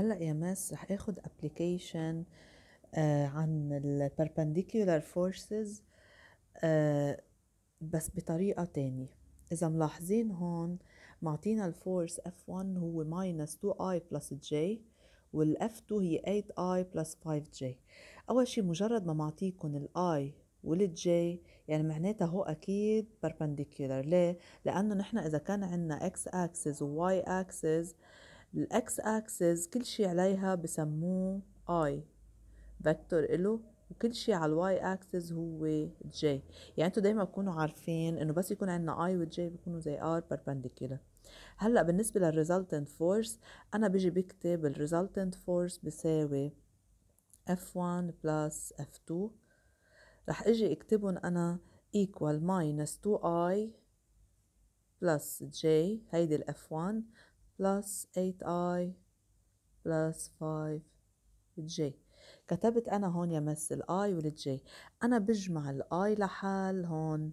هلا يا ماس رح اخد ابلكيشن آه عن البربنديكولار فورسز آه بس بطريقة تانية إذا ملاحظين هون معطينا الفورس F1 هو minus 2i plus j والاف 2 هي 8i plus 5j أول شي مجرد ما معطيكم الاي i والجي يعني معناتها هو اكيد perpendicular ليه لانه نحن اذا كان عندنا x axis و y axis الاكس اكسس كل شي عليها بسموه اي فيكتور له وكل شي على الواي اكسس هو جي يعني انتو دايما تكونوا عارفين انه بس يكون عندنا اي وجي بيكونوا زي ار بيربنديكولار هلا بالنسبه للريزلتنت فورس انا بيجي بكتب الريزلتنت فورس بيساوي F1 بلس F2 رح اجي اكتبهم انا equal minus 2i plus j هيدي ال F1 plus 8i plus 5j كتبت أنا هون يا مس الآي والجي أنا بجمع الآي لحال هون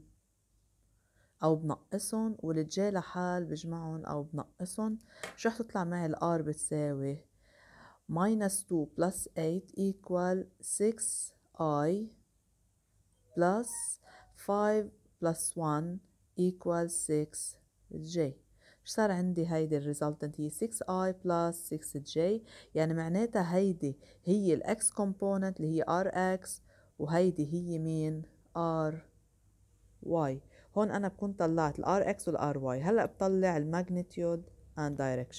أو بنقصهم والجي لحال بجمعهم أو بنقصهم شو رح تطلع معي الآر بتساوي minus 2 plus 8 equal 6i plus 5 plus 1 equals 6j صار عندي هيدي الريزلتنت هي 6i plus 6j يعني معناتها هيدي هي الاكس كومبوننت اللي هي rx وهيدي هي مين ry هون انا بكون طلعت الار اكس والار واي هلا بطلع الماجنتيود اند دايركشن